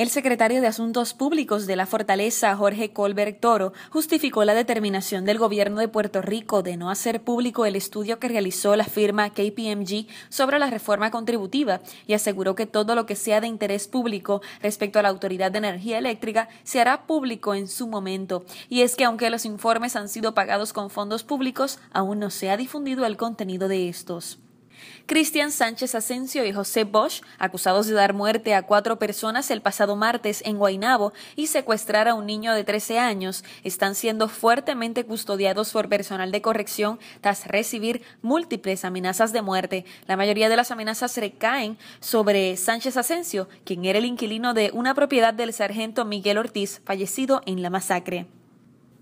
El secretario de Asuntos Públicos de la Fortaleza, Jorge Colbert Toro, justificó la determinación del gobierno de Puerto Rico de no hacer público el estudio que realizó la firma KPMG sobre la reforma contributiva y aseguró que todo lo que sea de interés público respecto a la Autoridad de Energía Eléctrica se hará público en su momento. Y es que aunque los informes han sido pagados con fondos públicos, aún no se ha difundido el contenido de estos. Cristian Sánchez Asensio y José Bosch, acusados de dar muerte a cuatro personas el pasado martes en Guaynabo y secuestrar a un niño de 13 años, están siendo fuertemente custodiados por personal de corrección tras recibir múltiples amenazas de muerte. La mayoría de las amenazas recaen sobre Sánchez Asensio, quien era el inquilino de una propiedad del sargento Miguel Ortiz, fallecido en la masacre.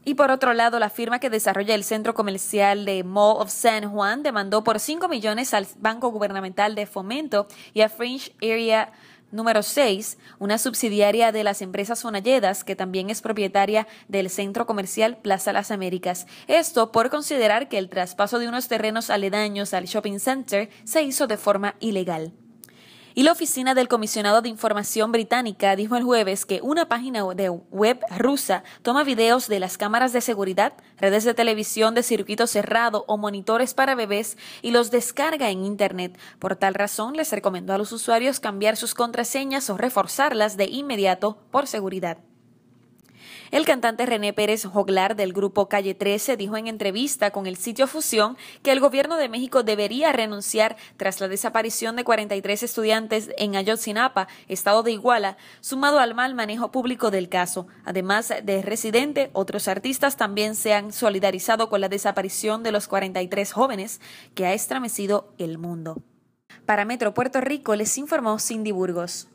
Y por otro lado, la firma que desarrolla el centro comercial de Mall of San Juan demandó por 5 millones al Banco Gubernamental de Fomento y a Fringe Area Número 6, una subsidiaria de las empresas Zonayedas, que también es propietaria del centro comercial Plaza Las Américas. Esto por considerar que el traspaso de unos terrenos aledaños al shopping center se hizo de forma ilegal. Y la oficina del comisionado de información británica dijo el jueves que una página de web rusa toma videos de las cámaras de seguridad, redes de televisión de circuito cerrado o monitores para bebés y los descarga en Internet. Por tal razón, les recomendó a los usuarios cambiar sus contraseñas o reforzarlas de inmediato por seguridad. El cantante René Pérez Joglar del grupo Calle 13 dijo en entrevista con el sitio Fusión que el gobierno de México debería renunciar tras la desaparición de 43 estudiantes en Ayotzinapa, estado de Iguala, sumado al mal manejo público del caso. Además de residente, otros artistas también se han solidarizado con la desaparición de los 43 jóvenes que ha estremecido el mundo. Para Metro Puerto Rico les informó Cindy Burgos.